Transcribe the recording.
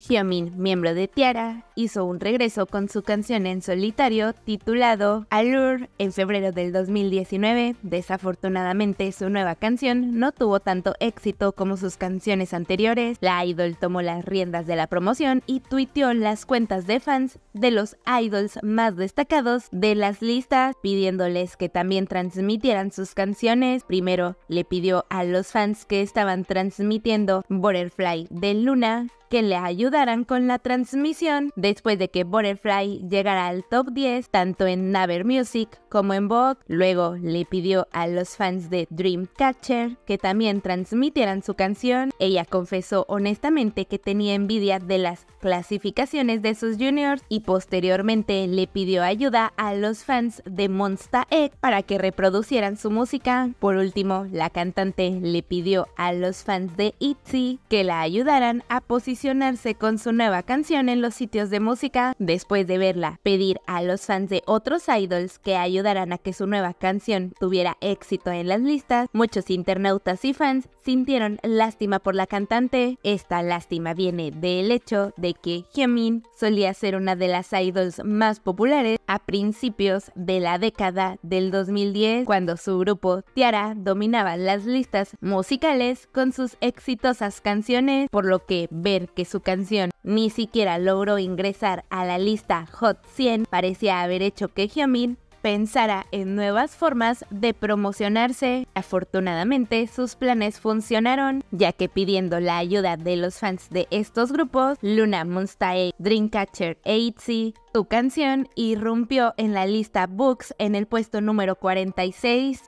Hyomin, miembro de Tiara, hizo un regreso con su canción en solitario titulado Allure en febrero del 2019. Desafortunadamente, su nueva canción no tuvo tanto éxito como sus canciones anteriores. La idol tomó las riendas de la promoción y tuiteó las cuentas de fans de los idols más destacados de las listas, pidiéndoles que también transmitieran sus canciones. Primero, le pidió a los fans que estaban transmitiendo Butterfly de Luna que le ayudaran con la transmisión después de que Butterfly llegara al top 10 tanto en Naver Music como en Vogue. Luego le pidió a los fans de Dreamcatcher que también transmitieran su canción. Ella confesó honestamente que tenía envidia de las clasificaciones de sus juniors y posteriormente le pidió ayuda a los fans de Monsta Egg para que reproducieran su música. Por último, la cantante le pidió a los fans de ITZY que la ayudaran a posicionarse con su nueva canción en los sitios de música. Después de verla pedir a los fans de otros idols que ayudaran a que su nueva canción tuviera éxito en las listas, muchos internautas y fans sintieron lástima por la cantante. Esta lástima viene del hecho de que Hyemin solía ser una de las idols más populares a principios de la década del 2010, cuando su grupo Tiara dominaba las listas musicales con sus exitosas canciones, por lo que ver que su canción ni siquiera logró ingresar a la lista Hot 100 parecía haber hecho que Hyemin pensara en nuevas formas de promocionarse. Afortunadamente, sus planes funcionaron, ya que pidiendo la ayuda de los fans de estos grupos, Luna Monstae, Dreamcatcher e ITZY, tu canción irrumpió en la lista Books en el puesto número 46